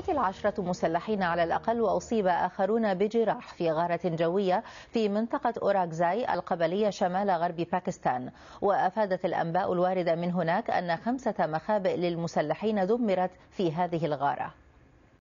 قتل عشرة مسلحين على الأقل وأصيب آخرون بجراح في غارة جوية في منطقة أوراكزاي القبلية شمال غرب باكستان وأفادت الأنباء الواردة من هناك أن خمسة مخابئ للمسلحين دمرت في هذه الغارة